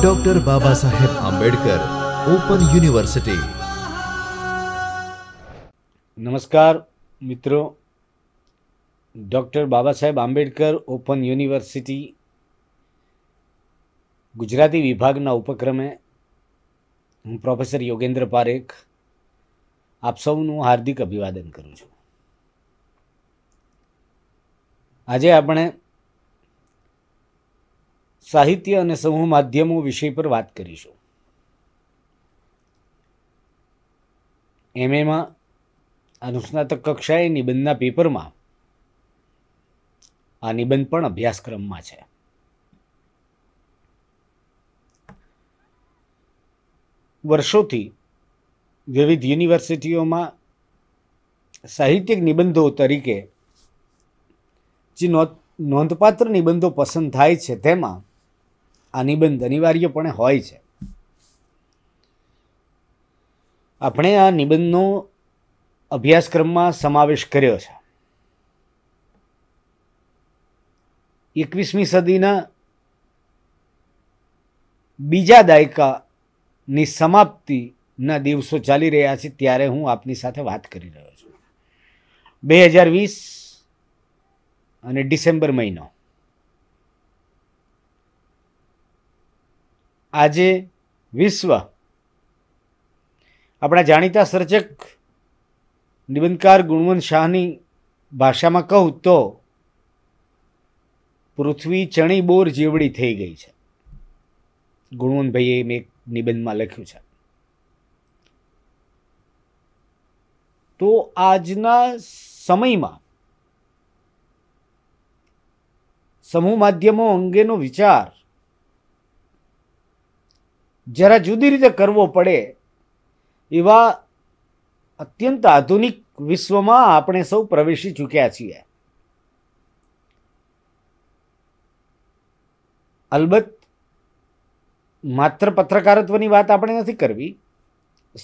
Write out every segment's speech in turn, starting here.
doctor બાબા સાહેબ Ambedkar open university નમસ્કાર મિત્રો ડૉક્ટર બાબા સાહેબ આંબેડકર ઓપન યુનિવર્સિટી ગુજરાતી વિભાગના ઉપક્રમે હું પ્રોફેસર યોગેન્દ્ર પારેખ આપ સૌનું હાર્દિક અભિવાદન કરું છું આજે આપણે સાહિત્ય અને સમૂહ માધ્યમો વિષય પર વાત કરીશું એમએમાં અનુસ્નાતક કક્ષાએ નિબંધના પેપરમાં આ નિબંધ પણ અભ્યાસક્રમમાં છે વર્ષોથી વિવિધ યુનિવર્સિટીઓમાં સાહિત્યિક નિબંધો તરીકે જે નોંધપાત્ર નિબંધો પસંદ થાય છે તેમાં આ નિબંધ અનિવાર્યપણે હોય છે આપણે આ નિબંધનો અભ્યાસક્રમમાં સમાવેશ કર્યો છે એકવીસમી સદીના બીજા દાયકાની સમાપ્તિના દિવસો ચાલી રહ્યા છે ત્યારે હું આપની સાથે વાત કરી રહ્યો છું બે હજાર વીસ અને ડિસેમ્બર મહિનો આજે વિશ્વ આપણા જાણીતા સર્જક નિબંધકાર ગુણવંત શાહની ભાષામાં કહું તો પૃથ્વી ચણી બોર જેવડી થઈ ગઈ છે ગુણવંતભાઈએ મેં એક નિબંધમાં લખ્યું છે તો આજના સમયમાં સમૂહ માધ્યમો અંગેનો વિચાર જરા જુદી રીતે કરવો પડે એવા અત્યંત આધુનિક વિશ્વમાં આપણે સૌ પ્રવેશી ચૂક્યા છીએ અલબત્ત માત્ર પત્રકારત્વની વાત આપણે નથી કરવી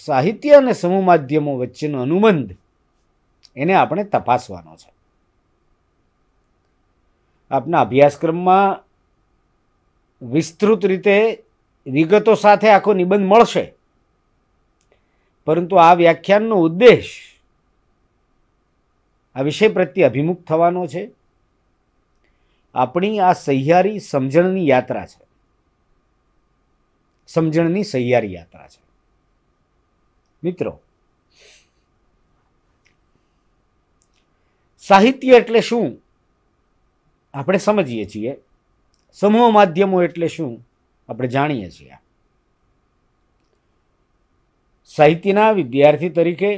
સાહિત્ય અને સમૂહ માધ્યમો વચ્ચેનો અનુબંધ એને આપણે તપાસવાનો છે આપના અભ્યાસક્રમમાં વિસ્તૃત રીતે વિગતો સાથે આખો નિબંધ મળશે પરંતુ આ વ્યાખ્યાનનો ઉદ્દેશ આ વિષય પ્રત્યે અભિમુખ થવાનો છે આપણી આ સહિયારી સમજણની યાત્રા છે સમજણની સહિયારી યાત્રા છે મિત્રો સાહિત્ય એટલે શું આપણે સમજીએ છીએ સમૂહ માધ્યમો એટલે શું આપણે જાણીએ છીએ સાહિત્યના વિદ્યાર્થી તરીકે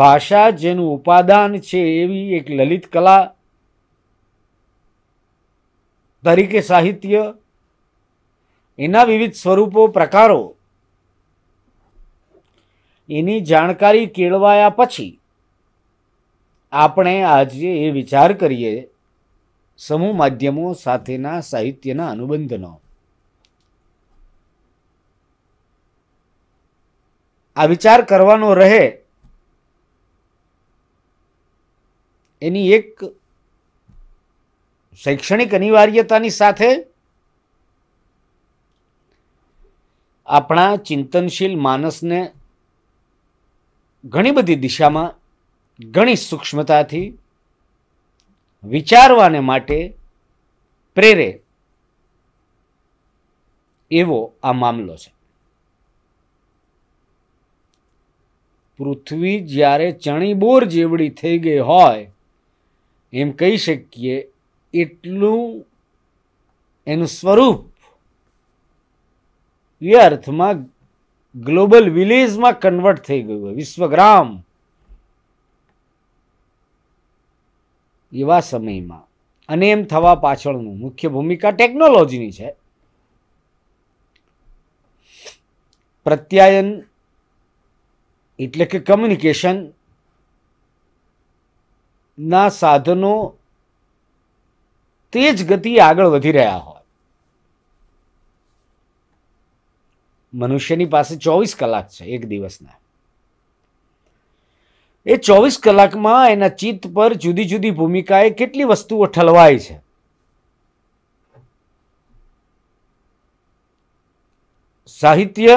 ભાષા જેનું ઉપાદાન છે એવી એક લલિત કલા તરીકે સાહિત્ય એના વિવિધ સ્વરૂપો પ્રકારો એની જાણકારી કેળવાયા પછી આપણે આજે એ વિચાર કરીએ સમૂહ માધ્યમો સાથેના સાહિત્યના અનુબંધનો આ વિચાર કરવાનો રહે એની એક શૈક્ષણિક અનિવાર્યતાની સાથે આપણા ચિંતનશીલ માનસને ઘણી બધી દિશામાં ઘણી સૂક્ષ્મતાથી વિચારવાને માટે પ્રેરે એવો આ મામલો છે પૃથ્વી જ્યારે ચણીબોર જેવડી થઈ ગઈ હોય એમ કહી શકીએ એટલું એનું સ્વરૂપ એ અર્થમાં ગ્લોબલ વિલેજમાં કન્વર્ટ થઈ ગયું હોય વિશ્વગ્રામ એવા સમયમાં અને એમ થવા પાછળનું મુખ્ય ભૂમિકા ટેકનોલોજીની છે પ્રત્યાયન એટલે કે કમ્યુનિકેશન ના સાધનો તેજ ગતિ આગળ વધી રહ્યા હોય મનુષ્યની પાસે ચોવીસ કલાક છે એક દિવસના એ ચોવીસ કલાકમાં એના ચિત્ત પર જુદી જુદી ભૂમિકાએ કેટલી વસ્તુઓ ઠલવાય છે સાહિત્ય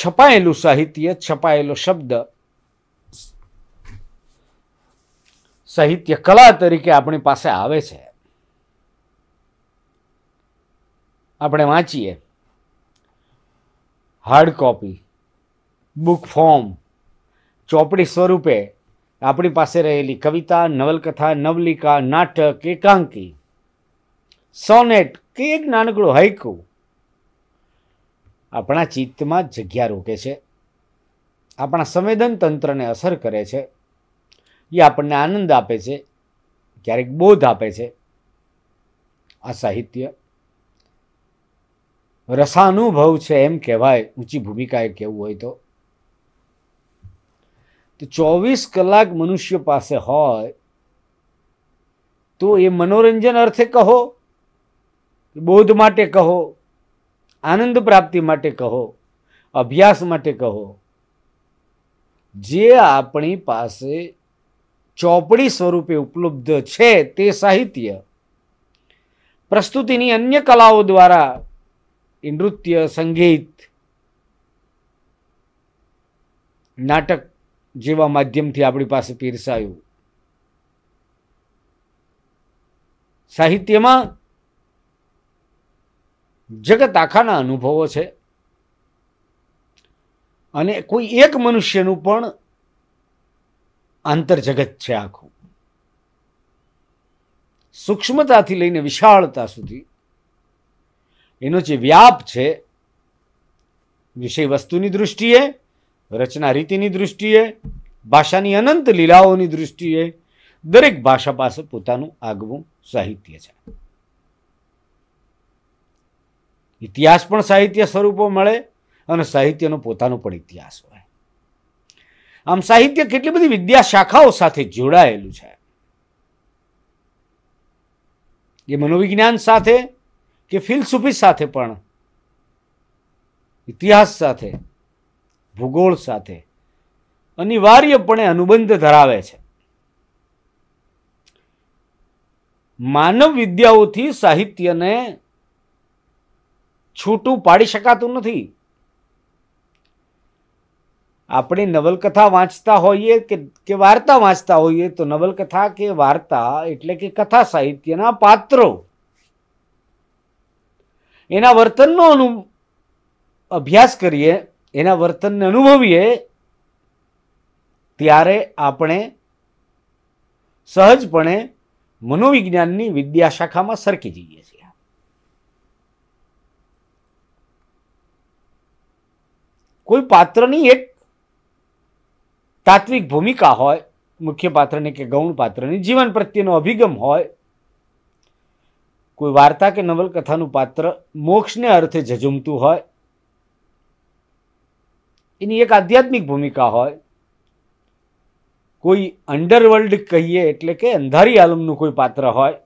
છપાયેલું સાહિત્ય છપાયેલો શબ્દ સાહિત્ય કલા તરીકે આપણી પાસે આવે છે આપણે વાંચીએ હાર્ડ કોપી બુક ફોર્મ ચોપડી સ્વરૂપે આપણી પાસે રહેલી કવિતા નવલકથા નવલિકા નાટક એકાંકી સોનેટ કે એક નાનકડું હાઈકુ આપણા ચિત્તમાં જગ્યા રોકે છે આપણા સંવેદન તંત્રને અસર કરે છે એ આપણને આનંદ આપે છે ક્યારેક બોધ આપે છે આ સાહિત્ય રસાનુભવ છે એમ કહેવાય ઊંચી ભૂમિકા એ કહેવું હોય તો ચોવીસ કલાક મનુષ્ય પાસે હોય તો એ મનોરંજન અર્થે કહો બોધ માટે કહો આનંદ પ્રાપ્તિ માટે કહો અભ્યાસ માટે કહો જે આપણી પાસે ચોપડી સ્વરૂપે ઉપલબ્ધ છે તે સાહિત્ય પ્રસ્તુતિની અન્ય કલાઓ દ્વારા એ નૃત્ય સંગીત નાટક જેવા માધ્યમથી આપણી પાસે પીરસાયું સાહિત્યમાં જગત આખાના અનુભવો છે અને કોઈ એક મનુષ્યનું પણ આંતર જગત છે આખું સૂક્ષ્મતાથી લઈને વિશાળતા સુધી એનો જે વ્યાપ છે વિષય વસ્તુની દૃષ્ટિએ રચના રીતિની દૃષ્ટિએ ભાષાની અનંત લીલાઓની દૃષ્ટિએ દરેક ભાષા પાસે પોતાનું આગવું સાહિત્ય છે ઇતિહાસ પણ સાહિત્ય સ્વરૂપો મળે અને સાહિત્યનો પોતાનો પણ ઇતિહાસ હોય આમ સાહિત્ય કેટલી બધી વિદ્યા શાખાઓ સાથે જોડાયેલું છે એ મનોવિજ્ઞાન સાથે કે ફિલસુફી સાથે પણ ઇતિહાસ સાથે ભૂગોળ સાથે અનિવાર્યપણે અનુબંધ ધરાવે છે માનવ વિદ્યાઓથી સાહિત્યને છૂટું પાડી શકાતું નથી આપણે નવલકથા વાંચતા હોઈએ કે કે વાર્તા વાંચતા હોઈએ તો નવલકથા કે વાર્તા એટલે કે કથા સાહિત્યના પાત્રો એના વર્તનનો અનુ અભ્યાસ કરીએ એના વર્તનને અનુભવીએ ત્યારે આપણે સહજપણે મનોવિજ્ઞાનની વિદ્યા શાખામાં સરકી જઈએ છીએ કોઈ પાત્રની એક તાત્વિક ભૂમિકા હોય મુખ્ય પાત્રની કે ગૌણ પાત્રની જીવન પ્રત્યેનો અભિગમ હોય કોઈ વાર્તા કે નવલકથાનું પાત્ર મોક્ષને અર્થે ઝઝુમતું હોય એની એક આધ્યાત્મિક ભૂમિકા હોય કોઈ અંડરવર્લ્ડ કહીએ એટલે કે અંધારી આલમનું કોઈ પાત્ર હોય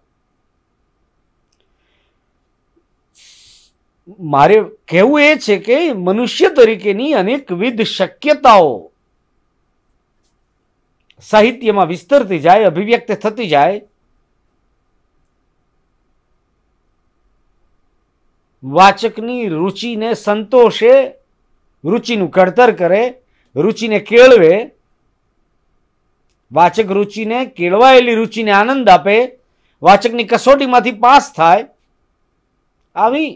મારે કહેવું એ છે કે મનુષ્ય તરીકેની અનેકવિધ શક્યતાઓ સાહિત્યમાં વિસ્તરતી જાય અભિવ્યક્ત થતી જાય વાચકની રુચિને સંતોષે રુચિનું ઘડતર કરે રુચિને કેળવે વાચક રુચિને કેળવાયેલી રુચિને આનંદ આપે વાચકની કસોટીમાંથી પાસ થાય આવી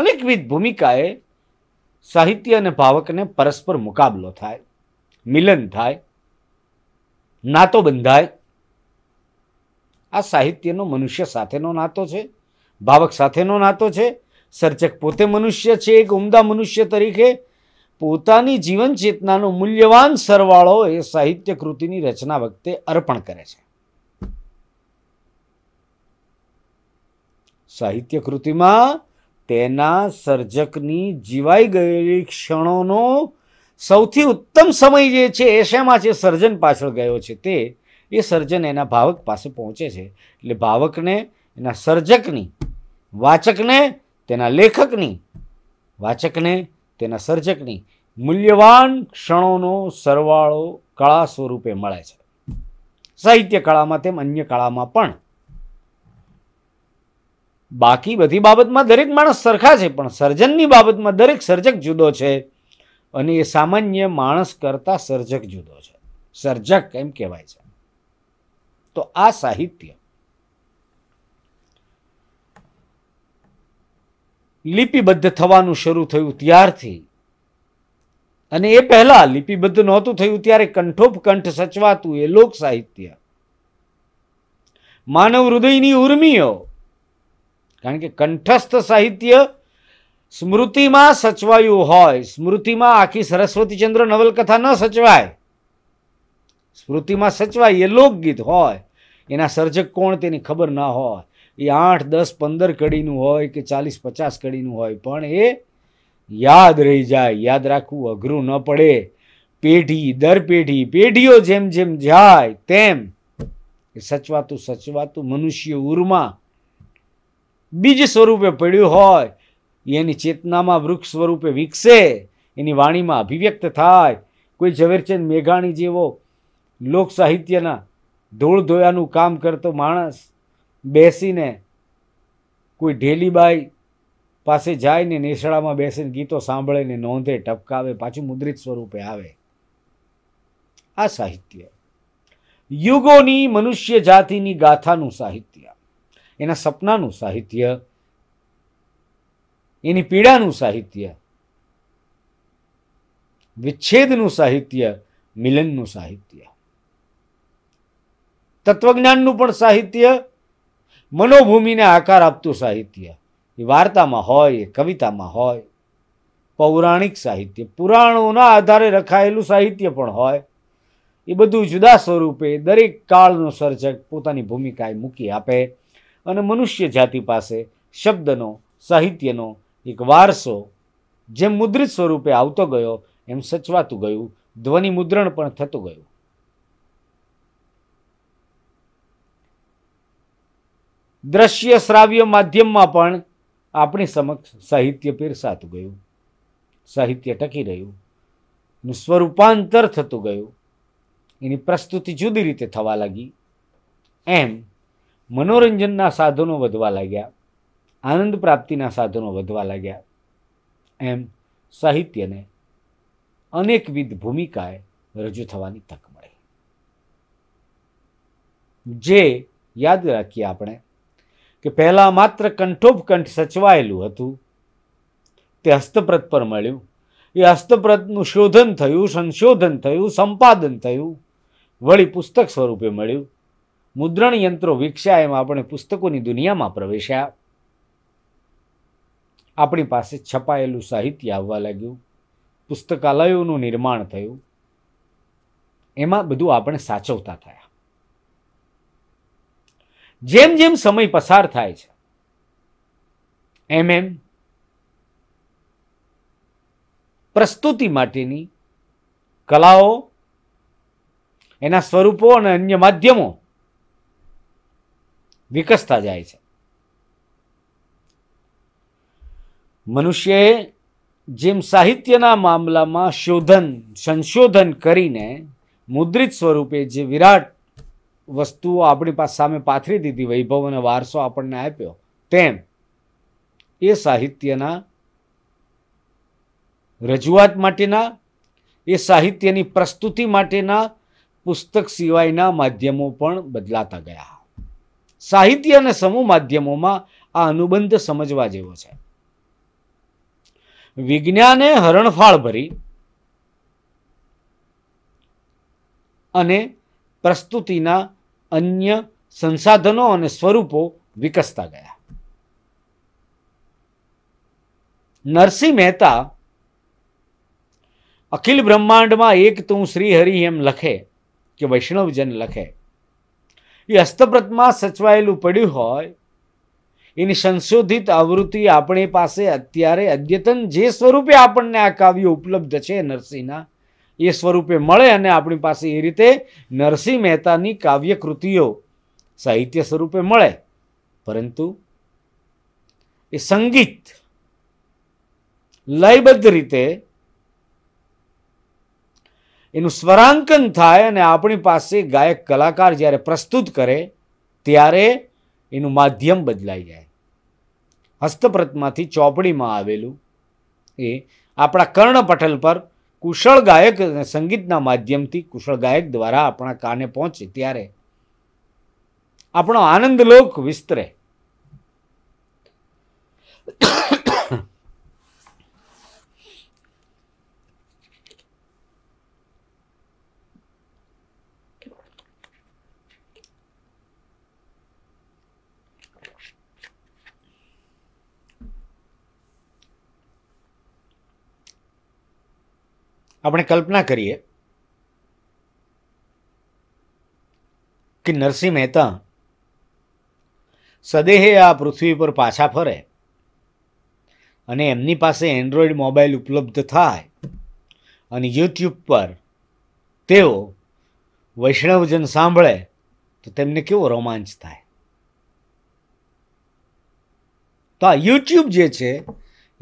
અનેકવિધ ભૂમિકાએ સાહિત્ય અને ભાવકને પરસ્પર મુકાબલો થાય મિલન થાય નાતો બંધાય આ સાહિત્યનો મનુષ્ય સાથેનો નાતો છે ભાવક સાથેનો નાતો છે સર્જક પોતે મનુષ્ય છે એક ઉમદા મનુષ્ય તરીકે પોતાની જીવન ચેતનાનો મૂલ્યવાન સરવાળો એ સાહિત્ય કૃતિની રચના વખતે અર્પણ કરે છે સાહિત્ય કૃતિમાં તેના સર્જકની જીવાઈ ગયેલી ક્ષણોનો સૌથી ઉત્તમ સમય જે છે એ શેમાં છે સર્જન પાછળ ગયો છે તે એ સર્જન એના ભાવક પાસે પહોંચે છે એટલે ભાવકને એના સર્જકની વાચકને તેના લેખકની વાચકને તેના સર્જકની મૂલ્યવાન ક્ષણોનો સરવાળો કળા સ્વરૂપે મળે છે સાહિત્ય કળામાં તેમ અન્ય કળામાં પણ બાકી બધી બાબતમાં દરેક માણસ સરખા છે પણ સર્જનની બાબતમાં દરેક સર્જક જુદો છે અને એ સામાન્ય માણસ કરતા સર્જક જુદો છે સર્જક એમ કહેવાય છે તો આ સાહિત્ય લિપિબદ્ધ થવાનું શરૂ થયું ત્યારથી અને એ પહેલા લિપિબદ્ધ નહોતું થયું ત્યારે કંઠોપ કંઠ સચવાતું એ લોક સાહિત્ય માનવ હૃદયની ઉર્મિઓ કારણ કે કંઠસ્થ સાહિત્ય સ્મૃતિમાં સચવાયું હોય સ્મૃતિમાં આખી સરસ્વતીચંદ્ર નવલકથા ન સચવાય સ્મૃતિમાં સચવાય એ લોકગીત હોય એના સર્જક કોણ તેની ખબર ના હોય એ આઠ દસ પંદર કડીનું હોય કે ચાલીસ પચાસ કડીનું હોય પણ એ યાદ રહી જાય યાદ રાખવું અઘરું ન પડે પેઢી દર પેઢી પેઢીઓ જેમ જેમ જાય તેમ એ સચવાતું સચવાતું મનુષ્ય ઉર્મા બીજ સ્વરૂપે પડ્યું હોય એની ચેતનામાં વૃક્ષ સ્વરૂપે વિકસે એની વાણીમાં અભિવ્યક્ત થાય કોઈ ઝવેરચંદ મેઘાણી જેવો લોક સાહિત્યના ધોળધોયાનું કામ કરતો માણસ બેસીને કોઈ ઢેલીબાઈ પાસે જાય ને નેસડામાં બેસીને ગીતો સાંભળે ને નોંધે ટપકાવે પાછું મુદ્રિત સ્વરૂપે આવે આ સાહિત્ય યુગોની મનુષ્ય જાતિની ગાથાનું સાહિત્ય એના સપનાનું સાહિત્ય એની પીડાનું સાહિત્ય વિચ્છેદનું સાહિત્ય મિલનનું સાહિત્ય તત્વજ્ઞાનનું પણ સાહિત્ય મનોભૂમિને આકાર આપતું સાહિત્ય એ વાર્તામાં હોય એ કવિતામાં હોય પૌરાણિક સાહિત્ય પુરાણોના આધારે રખાયેલું સાહિત્ય પણ હોય એ બધું જુદા સ્વરૂપે દરેક કાળનો સર્જક પોતાની ભૂમિકાએ મૂકી આપે અને મનુષ્ય જાતિ પાસે શબ્દનો સાહિત્યનો એક વારસો જેમ મુદ્રિત સ્વરૂપે આવતો ગયો એમ સચવાતું ગયું ધ્વનિ મુદ્રણ પણ થતું ગયું દ્રશ્ય શ્રાવ્ય માધ્યમમાં પણ આપણી સમક્ષ સાહિત્ય પીરસાતું ગયું સાહિત્ય ટકી રહ્યું સ્વરૂપાંતર થતું ગયું એની પ્રસ્તુતિ જુદી રીતે થવા લાગી એમ મનોરંજનના સાધનો વધવા લાગ્યા આનંદ પ્રાપ્તિના સાધનો વધવા લાગ્યા એમ સાહિત્યને અનેકવિધ ભૂમિકાએ રજૂ થવાની તક મળી જે યાદ રાખીએ આપણે કે પહેલાં માત્ર કંઠ સચવાયેલું હતું તે હસ્તપ્રત પર મળ્યું એ હસ્તપ્રતનું શોધન થયું સંશોધન થયું સંપાદન થયું વળી પુસ્તક સ્વરૂપે મળ્યું મુદ્રણ યંત્રો વિકસ્યા એમાં આપણે પુસ્તકોની દુનિયામાં પ્રવેશ્યા આપણી પાસે છપાયેલું સાહિત્ય આવવા લાગ્યું પુસ્તકાલયોનું નિર્માણ થયું એમાં બધું આપણે સાચવતા થયા જેમ જેમ સમય પસાર થાય છે એમ એમ પ્રસ્તુતિ માટેની કલાઓ એના સ્વરૂપો અને અન્ય માધ્યમો વિકસતા જાય છે મનુષ્યએ જેમ સાહિત્યના મામલામાં શોધન સંશોધન કરીને મુદ્રિત સ્વરૂપે જે વિરાટ વસ્તુઓ આપણી પાસે સામે પાથરી દીધી વૈભવ અને વારસો આપણને આપ્યો તેમ એ સાહિત્યના રજૂઆત માટેના એ સાહિત્યની પ્રસ્તુતિ માટેના પુસ્તક સિવાયના માધ્યમો પણ બદલાતા ગયા સાહિત્ય અને સમૂહ માધ્યમોમાં આ અનુબંધ સમજવા જેવો છે વિજ્ઞાને હરણફાળ ભરી અને પ્રસ્તુતિના અન્ય સંસાધનો અને સ્વરૂપો વિકસતા ગયા નરસિંહ મહેતા અખિલ બ્રહ્માંડમાં એક તું શ્રી હરિ એમ લખે કે વૈષ્ણવજન લખે એ હસ્તપ્રતમાં સચવાયેલું પડ્યું હોય એની સંશોધિત આવૃત્તિ આપણી પાસે અત્યારે અદ્યતન જે સ્વરૂપે આપણને આ કાવ્ય ઉપલબ્ધ છે નરસિંહના એ સ્વરૂપે મળે અને આપણી પાસે એ રીતે નરસિંહ મહેતાની કાવ્ય સાહિત્ય સ્વરૂપે મળે પરંતુ એ સંગીત લયબદ્ધ રીતે એનું સ્વરાંકન થાય અને આપણી પાસે ગાયક કલાકાર જ્યારે પ્રસ્તુત કરે ત્યારે એનું માધ્યમ બદલાઈ જાય હસ્તપ્રતમાંથી ચોપડીમાં આવેલું એ આપણા કર્ણપટલ પર કુશળ ગાયક સંગીતના માધ્યમથી કુશળ ગાયક દ્વારા આપણા કાને પહોંચે ત્યારે આપણો આનંદલોક વિસ્તરે આપણે કલ્પના કરીએ કે નરસિંહ મહેતા સદેહે આ પૃથ્વી પર પાછા ફરે અને એમની પાસે એન્ડ્રોઈડ મોબાઈલ ઉપલબ્ધ થાય અને યુટ્યુબ પર તેઓ વૈષ્ણવજન સાંભળે તો તેમને કેવો રોમાંચ થાય તો આ યુટ્યુબ જે છે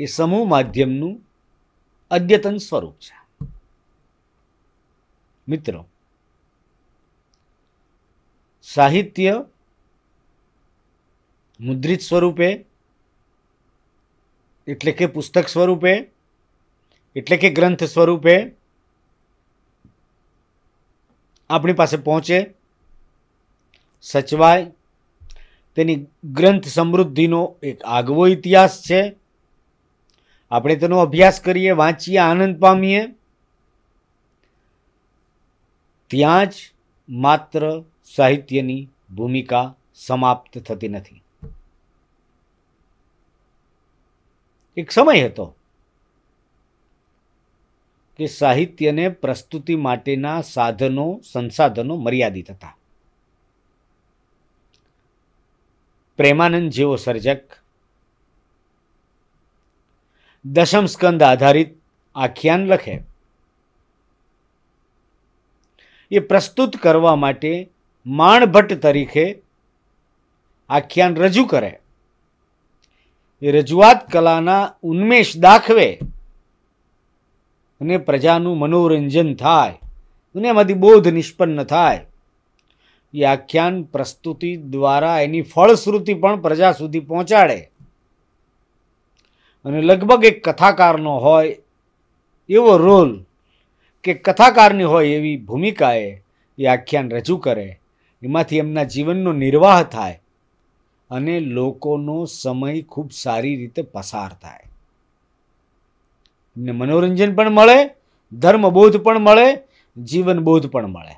એ સમૂહ માધ્યમનું અદ્યતન સ્વરૂપ છે મિત્રો સાહિત્ય મુદ્રિત સ્વરૂપે એટલે કે પુસ્તક સ્વરૂપે એટલે કે ગ્રંથ સ્વરૂપે આપણી પાસે પહોંચે સચવાય તેની ગ્રંથ સમૃદ્ધિનો એક આગવો ઇતિહાસ છે આપણે તેનો અભ્યાસ કરીએ વાંચીએ આનંદ પામીએ ત્યાં જ માત્ર સાહિત્યની ભૂમિકા સમાપ્ત થતી નથી એક સમય હતો કે સાહિત્યને પ્રસ્તુતિ માટેના સાધનો સંસાધનો મર્યાદિત હતા પ્રેમાનંદ જેવો સર્જક દશમ સ્કંદ આધારિત આખ્યાન લખે એ પ્રસ્તુત કરવા માટે માણભટ્ટ તરીકે આખ્યાન રજૂ કરે એ રજૂઆત કલાના ઉન્મેષ દાખવે અને પ્રજાનું મનોરંજન થાય અને એમાંથી બોધ નિષ્પન્ન થાય એ આખ્યાન પ્રસ્તુતિ દ્વારા એની ફળશ્રુતિ પણ પ્રજા સુધી પહોંચાડે અને લગભગ એક કથાકારનો હોય એવો રોલ કે કથાકારની હોય એવી ભૂમિકાએ એ આખ્યાન રજૂ કરે એમાંથી એમના જીવનનો નિર્વાહ થાય અને લોકોનો સમય ખૂબ સારી રીતે પસાર થાય એમને મનોરંજન પણ મળે ધર્મબોધ પણ મળે જીવનબોધ પણ મળે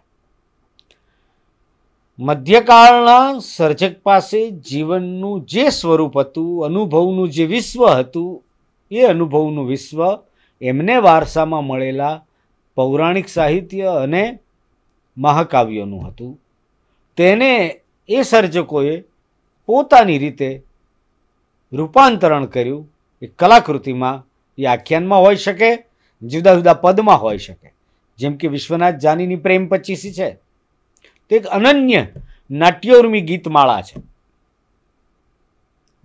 મધ્યકાળના સર્જક પાસે જીવનનું જે સ્વરૂપ હતું અનુભવનું જે વિશ્વ હતું એ અનુભવનું વિશ્વ એમને વારસામાં મળેલા પૌરાણિક સાહિત્ય અને મહાકાવ્યોનું હતું તેને એ સર્જકોએ પોતાની રીતે રૂપાંતરણ કર્યું એ કલાકૃતિમાં એ આખ્યાનમાં હોઈ શકે જુદા જુદા પદમાં હોઈ શકે જેમ કે વિશ્વનાથ જાનીની પ્રેમ પચીસી છે તે એક અનન્ય નાટ્યોર્મી ગીતમાળા છે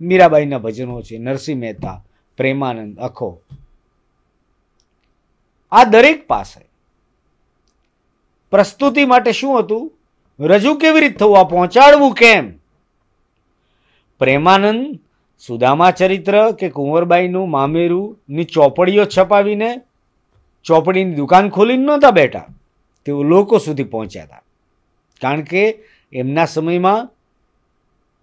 મીરાબાઈના ભજનો છે નરસિંહ મહેતા પ્રેમાનંદ અખો આ દરેક પાસે પ્રસ્તુતિ માટે શું હતું રજૂ કેવી રીત થવું આ પહોંચાડવું કેમ પ્રેમાનંદ સુદામા ચરિત્ર કે કુંવરબાઈનું મામેરુંની ચોપડીઓ છપાવીને ચોપડીની દુકાન ખોલીને નહોતા બેઠા તેઓ લોકો સુધી પહોંચ્યા હતા કારણ કે એમના સમયમાં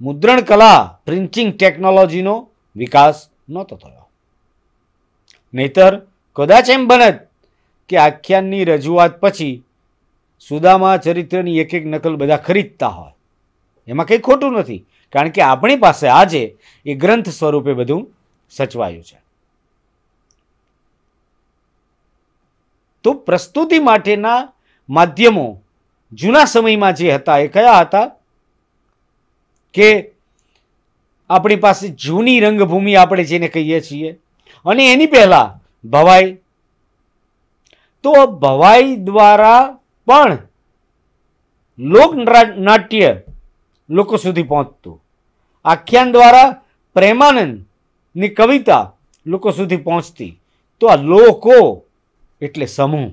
મુદ્રણ કલા પ્રિન્ટિંગ ટેકનોલોજીનો વિકાસ નહોતો થયો નહીતર કદાચ એમ બને કે આખ્યાનની રજૂઆત પછી સુદામા ચરિત્રની એક એક નકલ બધા ખરીદતા હોય એમાં કંઈ ખોટું નથી કારણ કે આપણી પાસે આજે એ ગ્રંથ સ્વરૂપે બધું સચવાયું છે તો પ્રસ્તુતિ માટેના માધ્યમો જૂના સમયમાં જે હતા એ કયા હતા કે આપણી પાસે જૂની રંગભૂમિ આપણે જેને કહીએ છીએ અને એની પહેલાં ભવાઈ તો ભવાઈ દ્વારા પણ લોક નાટ્ય લોકો સુધી પહોંચતું આખ્યાન દ્વારા પ્રેમાનંદની કવિતા લોકો સુધી પહોંચતી તો આ લોકો એટલે સમૂહ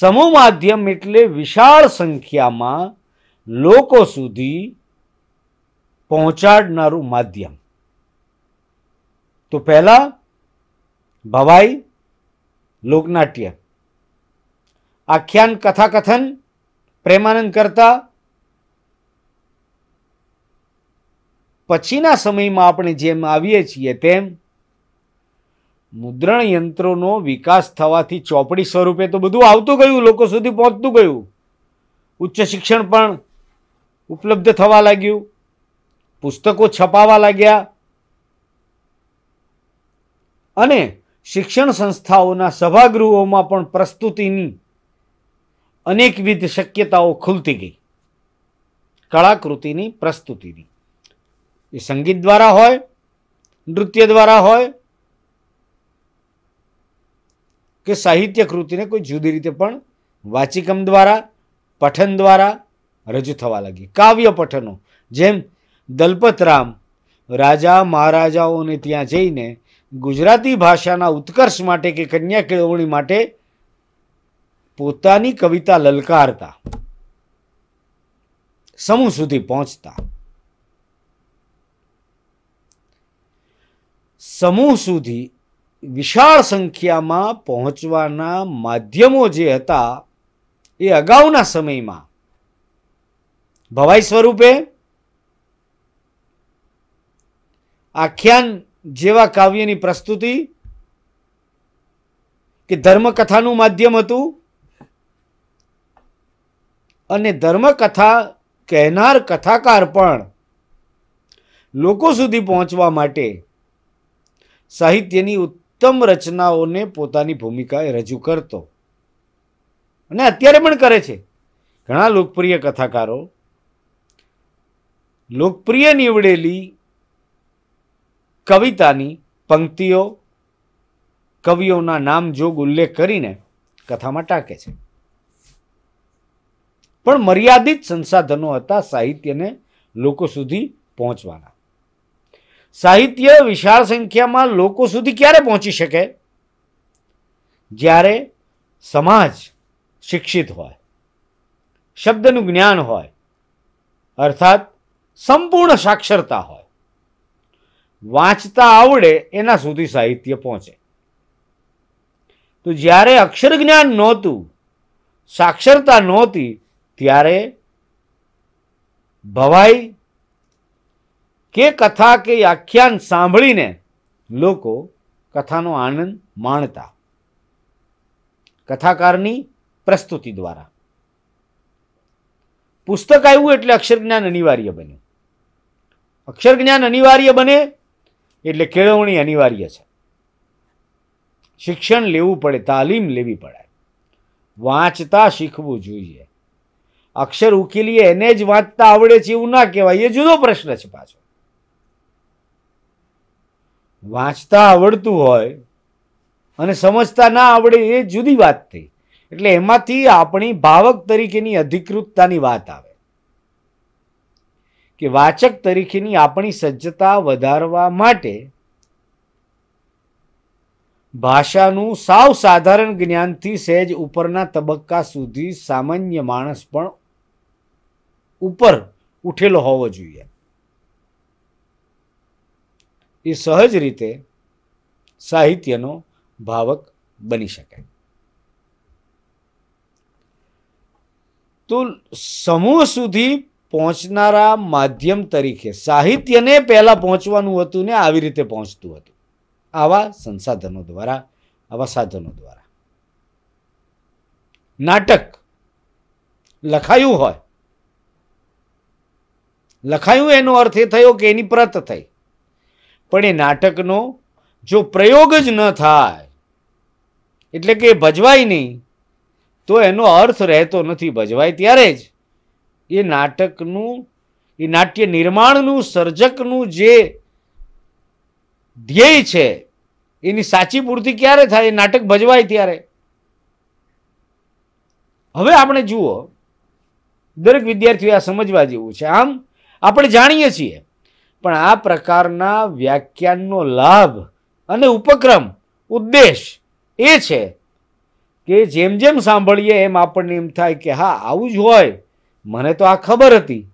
સમૂહ માધ્યમ એટલે વિશાળ સંખ્યામાં લોકો સુધી પહોંચાડનારું માધ્યમ તો પહેલાં ભવાઈ લોકનાટ્ય આખ્યાન કથાકથન પ્રેમાનંદ કરતા પછીના સમયમાં આપણે જેમ આવીએ છીએ તેમ મુદ્રણ યંત્રોનો વિકાસ થવાથી ચોપડી સ્વરૂપે તો બધું આવતું ગયું લોકો સુધી પહોંચતું ગયું ઉચ્ચ શિક્ષણ પણ ઉપલબ્ધ થવા લાગ્યું પુસ્તકો છપાવા લાગ્યા અને શિક્ષણ સંસ્થાઓના સભાગૃહોમાં પણ પ્રસ્તુતિની અનેકવિધ શક્યતાઓ ખુલતી ગઈ કળાકૃતિની પ્રસ્તુતિની એ સંગીત દ્વારા હોય નૃત્ય દ્વારા હોય કે સાહિત્ય કૃતિને કોઈ જુદી રીતે પણ વાચિકમ દ્વારા પઠન દ્વારા રજૂ થવા લાગી કાવ્ય પઠનો જેમ દલપતરામ રાજા મહારાજાઓને ત્યાં જઈને ગુજરાતી ભાષાના ઉત્કર્ષ માટે કે કન્યા કેળવણી માટે પોતાની કવિતા લલકારતા સમૂહ સુધી પહોંચતા સમૂહ સુધી વિશાળ સંખ્યામાં પહોંચવાના માધ્યમો જે હતા એ અગાઉના સમયમાં ભવાઈ સ્વરૂપે આખ્યાન જેવા કાવ્યની પ્રસ્તુતિ કે ધર્મકથાનું માધ્યમ હતું અને ધર્મકથા કહેનાર કથાકાર પણ લોકો સુધી પહોંચવા માટે સાહિત્યની ઉત્તમ રચનાઓને પોતાની ભૂમિકાએ રજૂ કરતો અને અત્યારે પણ કરે છે ઘણા લોકપ્રિય કથાકારો લોકપ્રિય નીવડેલી કવિતાની પંક્તિઓ કવિઓના નામ જોગ ઉલ્લેખ કરીને કથામાં ટાંકે છે પણ મર્યાદિત સંસાધનો હતા સાહિત્યને લોકો સુધી પહોંચવાના સાહિત્ય વિશાળ સંખ્યામાં લોકો સુધી ક્યારે પહોંચી શકે જ્યારે સમાજ શિક્ષિત હોય શબ્દનું જ્ઞાન હોય અર્થાત સંપૂર્ણ સાક્ષરતા હોય વાંચતા આવડે એના સુધી સાહિત્ય પહોંચે તો જ્યારે અક્ષર જ્ઞાન નહોતું સાક્ષરતા નહોતી ત્યારે ભવાઈ કે કથા કે આખ્યાન સાંભળીને લોકો કથાનો આનંદ માણતા કથાકારની પ્રસ્તુતિ દ્વારા પુસ્તક આવ્યું એટલે અક્ષર જ્ઞાન અનિવાર્ય બન્યું અક્ષર જ્ઞાન અનિવાર્ય બને એટલે કેળવણી અનિવાર્ય છે શિક્ષણ લેવું પડે તાલીમ લેવી પડે વાંચતા શીખવું જોઈએ અક્ષર ઉકેલીએ એને જ વાંચતા આવડે છે એવું ના કહેવાય એ જુદો પ્રશ્ન છે પાછો વાંચતા આવડતું હોય અને સમજતા ના આવડે એ જુદી વાત થઈ એટલે એમાંથી આપણી ભાવક તરીકેની અધિકૃતતાની વાત આવે કે વાચક તરીકેની આપણી સજ્જતા વધારવા માટે ભાષાનું સાવ સાધારણ જ્ઞાનથી સહેજ ઉપરના તબક્કા સુધી સામાન્ય માણસ પણ ઉપર ઉઠેલો હોવો જોઈએ એ સહજ રીતે સાહિત્યનો ભાવક બની શકે તો સમૂહ સુધી પહોંચનારા માધ્યમ તરીકે સાહિત્યને પહેલાં પહોંચવાનું હતું ને આવી રીતે પહોંચતું હતું આવા સંસાધનો દ્વારા આવા સાધનો દ્વારા નાટક લખાયું હોય લખાયું એનો અર્થ એ થયો કે એની પ્રત થઈ પણ એ નાટકનો જો પ્રયોગ જ ન થાય એટલે કે ભજવાય નહીં તો એનો અર્થ રહેતો નથી ભજવાય ત્યારે જ એ નાટકનું એ નાટ્ય નિર્માણનું સર્જકનું જે ધ્યેય છે એની સાચી પૂર્તિ ક્યારે થાય એ નાટક ભજવાય ત્યારે હવે આપણે જુઓ દરેક વિદ્યાર્થીઓ આ સમજવા જેવું છે આમ આપણે જાણીએ છીએ પણ આ પ્રકારના વ્યાખ્યાનનો લાભ અને ઉપક્રમ ઉદ્દેશ એ છે કે જેમ જેમ સાંભળીએ એમ આપણને એમ થાય કે હા આવું જ હોય મને તો આ ખબર હતી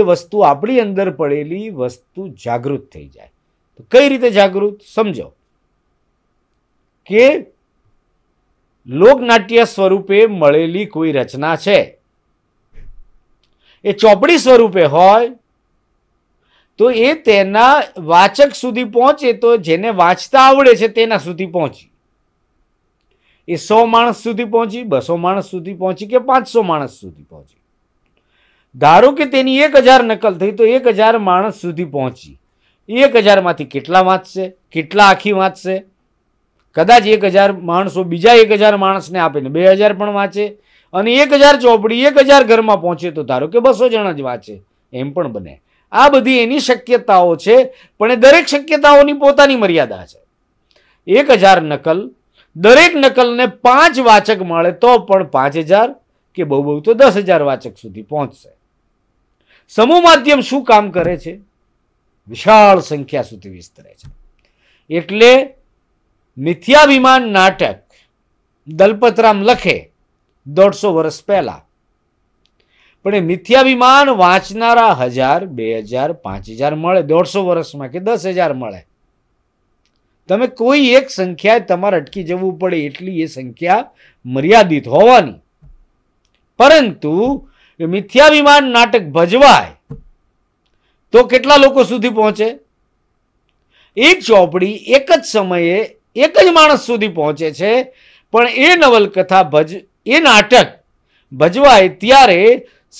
એ વસ્તુ આપણી અંદર પડેલી વસ્તુ જાગૃત થઈ જાય તો કઈ રીતે જાગૃત સમજો કે લોકનાટ્ય સ્વરૂપે મળેલી કોઈ રચના છે એ ચોપડી સ્વરૂપે હોય તો એ તેના વાચક સુધી પહોંચે તો જેને વાંચતા આવડે છે તેના સુધી પહોંચી એ સો માણસ સુધી પહોંચી બસો માણસ સુધી પહોંચી કે પાંચસો માણસ સુધી પહોંચી ધારો કે તેની એક હજાર નકલ થઈ તો એક હજાર માણસ સુધી પહોંચી એક હજારમાંથી કેટલા વાંચશે કેટલા આખી વાંચશે કદાચ એક હજાર માણસો બીજા એક હજાર માણસને આપીને બે હજાર પણ વાંચે અને એક હજાર ચોપડી એક હજાર ઘરમાં પહોંચે તો ધારો કે બસો જણા જ વાંચે એમ પણ બને આ બધી એની શક્યતાઓ છે પણ એ દરેક શક્યતાઓની પોતાની મર્યાદા છે એક હજાર નકલ દરેક નકલને પાંચ વાચક મળે તો પણ પાંચ હજાર કે બહુ બહુ તો દસ હજાર વાચક સુધી પહોંચશે સમૂહ માધ્યમ શું કામ કરે છે વિશાળ સંખ્યા સુધી વિસ્તરે છે એટલે મિથ્યાભિમાન નાટક દલપતરામ લખે દોઢસો વર્ષ પહેલા પણ એ મિથ્યાભિમાન વાંચનારા હજાર બે હજાર પાંચ હજાર મળે દોઢસો વર્ષમાં કે દસ હજાર મળે તમે કોઈ એક સંખ્યાએ તમારે અટકી જવું પડે એટલી એ સંખ્યા મર્યાદિત હોવાની પરંતુ મિથ્યાભિમાન નાટક ભજવાય તો કેટલા લોકો સુધી પહોંચે એક ચોપડી એક જ સમયે એક જ માણસ સુધી પહોંચે છે પણ એ નવલકથા ભજ એ નાટક ભજવાય ત્યારે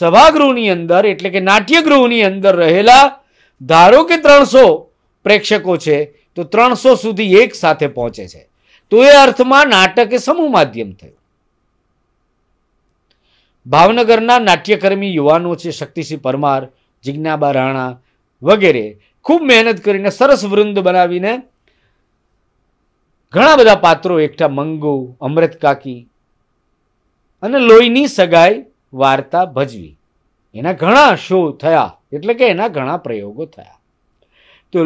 સભાગૃહની અંદર એટલે કે નાટ્યગૃહની અંદર રહેલા ધારો કે ત્રણસો પ્રેક્ષકો છે તો ત્રણસો સુધી એક સાથે પહોંચે છે તો એ અર્થમાં નાટક એ સમૂહ માધ્યમ થયું ભાવનગરના નાટ્યકર્મી યુવાનો છે શક્તિસિંહ પરમાર જિજ્ઞાબા રાણા વગેરે ખૂબ મહેનત કરીને સરસ વૃંદ બનાવીને ઘણા બધા પાત્રો એકઠા મંગુ અમૃત કાકી અને લોહીની સગાઈ વાર્તા ભજવી એના ઘણા શો થયા એટલે કે એના ઘણા પ્રયોગો થયા તો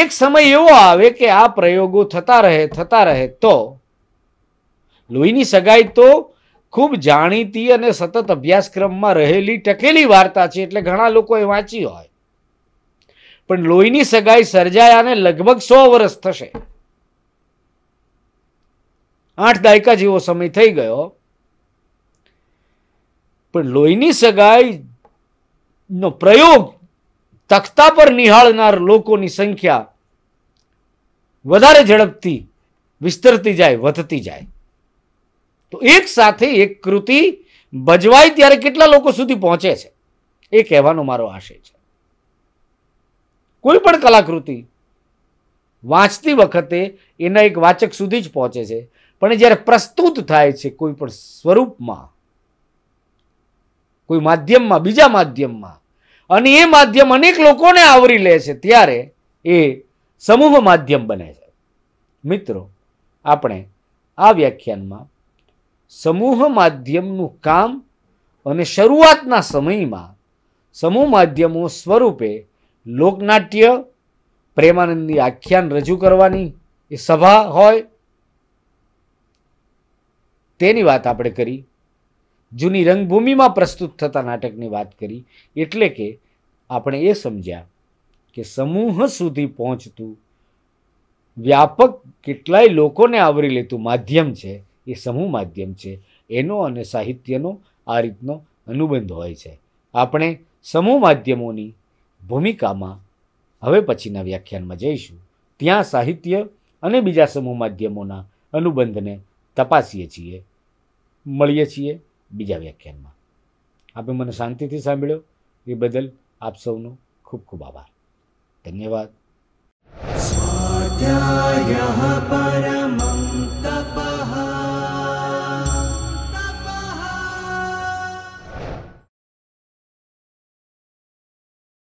એક સમય એવો આવે કે આ પ્રયોગો થતા રહે થતા રહે તો લોહીની સગાઈ તો ખૂબ જાણીતી અને સતત અભ્યાસક્રમમાં રહેલી ટકેલી વાર્તા છે એટલે ઘણા લોકોએ વાંચી હોય પણ લોહીની સગાઈ સર્જાયાને લગભગ સો વર્ષ થશે આઠ દાયકા જેવો સમય થઈ ગયો પણ લોહીની સગાઈ નો પ્રયોગ તખતા પર નિહાળનાર લોકોની સંખ્યા વધારે ઝડપથી વિસ્તરતી જાય વધતી જાય તો એક સાથે એક કૃતિ ભજવાય ત્યારે કેટલા લોકો સુધી પહોંચે છે એ કહેવાનો મારો આશય છે કોઈ પણ કલાકૃતિ વાંચતી વખતે એના એક વાચક સુધી જ પહોંચે છે પણ જ્યારે પ્રસ્તુત થાય છે કોઈ પણ સ્વરૂપમાં કોઈ માધ્યમમાં બીજા માધ્યમમાં અને એ માધ્યમ અનેક લોકોને આવરી લે છે ત્યારે એ સમૂહ માધ્યમ બને છે મિત્રો આપણે આ વ્યાખ્યાનમાં સમૂહ માધ્યમનું કામ અને શરૂઆતના સમયમાં સમૂહ માધ્યમો સ્વરૂપે લોકનાટ્ય પ્રેમાનંદની આખ્યાન રજૂ કરવાની એ સભા હોય તેની વાત આપણે કરી જૂની રંગભૂમિમાં પ્રસ્તુત થતા નાટકની વાત કરી એટલે કે આપણે એ સમજ્યા કે સમૂહ સુધી પહોંચતું વ્યાપક કેટલાય લોકોને આવરી લેતું માધ્યમ છે એ સમૂહ માધ્યમ છે એનો અને સાહિત્યનો આ રીતનો અનુબંધ હોય છે આપણે સમૂહ માધ્યમોની ભૂમિકામાં હવે પછીના વ્યાખ્યાનમાં જઈશું ત્યાં સાહિત્ય અને બીજા સમૂહ માધ્યમોના અનુબંધને તપાસીએ છીએ મળીએ છીએ બીજા વ્યાખ્યાનમાં આપે મને શાંતિથી સાંભળ્યો એ બદલ આપ સૌનો ખૂબ ખૂબ આભાર ધન્યવાદ સ્વાધ્યાય પરમં